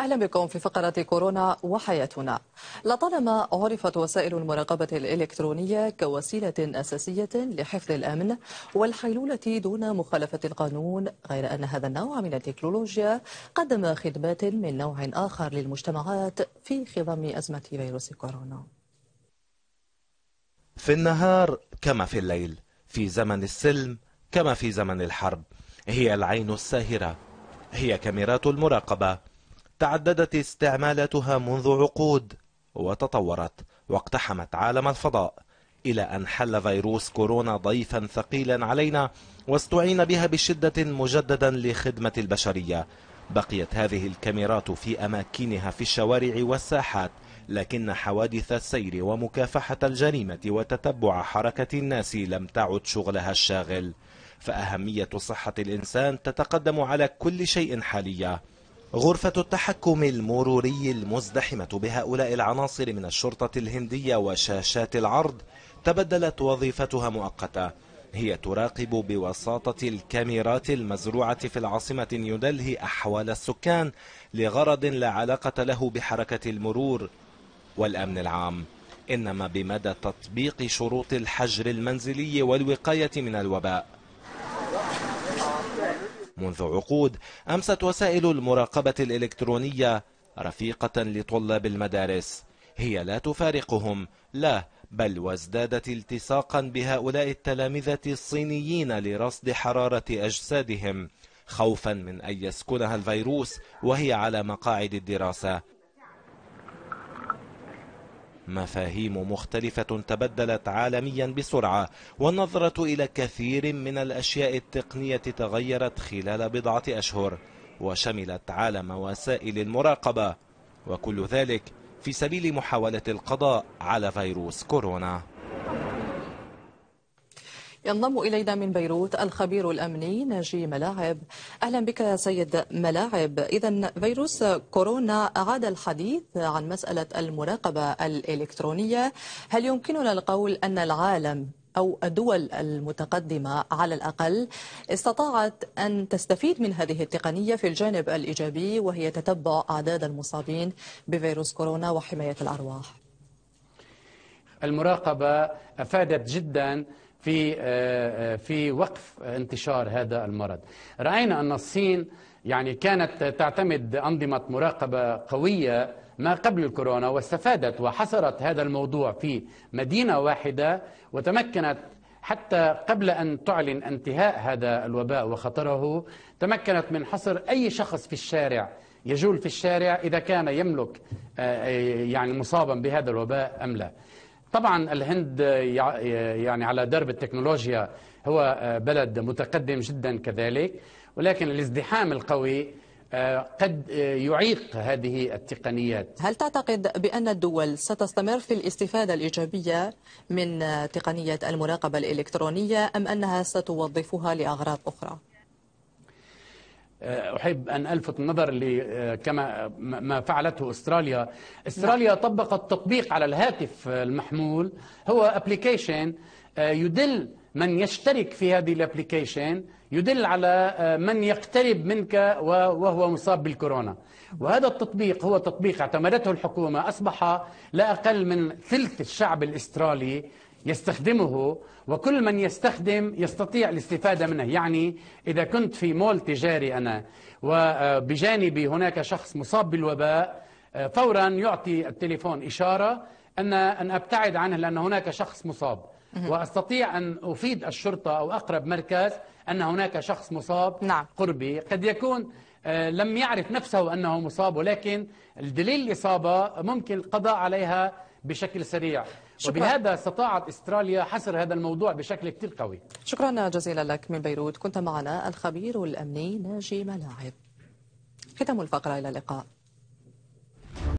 أهلا بكم في فقرة كورونا وحياتنا لطالما عرفت وسائل المراقبة الإلكترونية كوسيلة أساسية لحفظ الأمن والحيلولة دون مخالفة القانون غير أن هذا النوع من التكنولوجيا قدم خدمات من نوع آخر للمجتمعات في خضم أزمة فيروس كورونا في النهار كما في الليل في زمن السلم كما في زمن الحرب هي العين الساهرة هي كاميرات المراقبة تعددت استعمالاتها منذ عقود وتطورت واقتحمت عالم الفضاء إلى أن حل فيروس كورونا ضيفا ثقيلا علينا واستعين بها بشدة مجددا لخدمة البشرية بقيت هذه الكاميرات في أماكنها في الشوارع والساحات لكن حوادث السير ومكافحة الجريمة وتتبع حركة الناس لم تعد شغلها الشاغل فأهمية صحة الإنسان تتقدم على كل شيء حاليا غرفة التحكم المروري المزدحمة بهؤلاء العناصر من الشرطة الهندية وشاشات العرض تبدلت وظيفتها مؤقتة هي تراقب بوساطة الكاميرات المزروعة في العاصمة نيودلهي أحوال السكان لغرض لا علاقة له بحركة المرور والأمن العام إنما بمدى تطبيق شروط الحجر المنزلي والوقاية من الوباء منذ عقود أمست وسائل المراقبة الإلكترونية رفيقة لطلاب المدارس هي لا تفارقهم لا بل وازدادت التصاقا بهؤلاء التلامذة الصينيين لرصد حرارة أجسادهم خوفا من أن يسكنها الفيروس وهي على مقاعد الدراسة مفاهيم مختلفة تبدلت عالميا بسرعة والنظرة إلى كثير من الأشياء التقنية تغيرت خلال بضعة أشهر وشملت عالم وسائل المراقبة وكل ذلك في سبيل محاولة القضاء على فيروس كورونا ينضم إلينا من بيروت الخبير الأمني ناجي ملاعب أهلا بك سيد ملاعب إذا فيروس كورونا أعاد الحديث عن مسألة المراقبة الإلكترونية هل يمكننا القول أن العالم أو الدول المتقدمة على الأقل استطاعت أن تستفيد من هذه التقنية في الجانب الإيجابي وهي تتبع أعداد المصابين بفيروس كورونا وحماية الأرواح المراقبة أفادت جدا في آه، آه، في وقف انتشار هذا المرض راينا ان الصين يعني كانت تعتمد انظمه مراقبه قويه ما قبل الكورونا واستفادت وحصرت هذا الموضوع في مدينه واحده وتمكنت حتى قبل ان تعلن انتهاء هذا الوباء وخطره تمكنت من حصر اي شخص في الشارع يجول في الشارع اذا كان يملك آه، يعني مصابا بهذا الوباء ام لا طبعا الهند يعني على درب التكنولوجيا هو آه، بلد متقدم جدا كذلك ولكن الازدحام القوي آه، قد آه، يعيق هذه التقنيات هل تعتقد بأن الدول ستستمر في الاستفادة الإيجابية من تقنية المراقبة الإلكترونية أم أنها ستوظفها لأغراض أخرى؟ آه، أحب أن ألفت النظر آه، كما ما فعلته أستراليا أستراليا نعم. طبقت تطبيق على الهاتف المحمول هو أبليكيشن آه، يدل من يشترك في هذه الابليكيشن يدل على من يقترب منك وهو مصاب بالكورونا وهذا التطبيق هو تطبيق اعتمدته الحكومة أصبح لا أقل من ثلث الشعب الإسترالي يستخدمه وكل من يستخدم يستطيع الاستفادة منه يعني إذا كنت في مول تجاري أنا وبجانبي هناك شخص مصاب بالوباء فورا يعطي التليفون إشارة أن أن أبتعد عنه لأن هناك شخص مصاب واستطيع ان افيد الشرطه او اقرب مركز ان هناك شخص مصاب نعم. قربي قد يكون آه، لم يعرف نفسه انه مصاب ولكن دليل الاصابه ممكن القضاء عليها بشكل سريع وبهذا استطاعت استراليا حصر هذا الموضوع بشكل كثير قوي شكرا جزيلا لك من بيروت كنت معنا الخبير الأمني ناجي ملاعب ختم الفقرة إلى اللقاء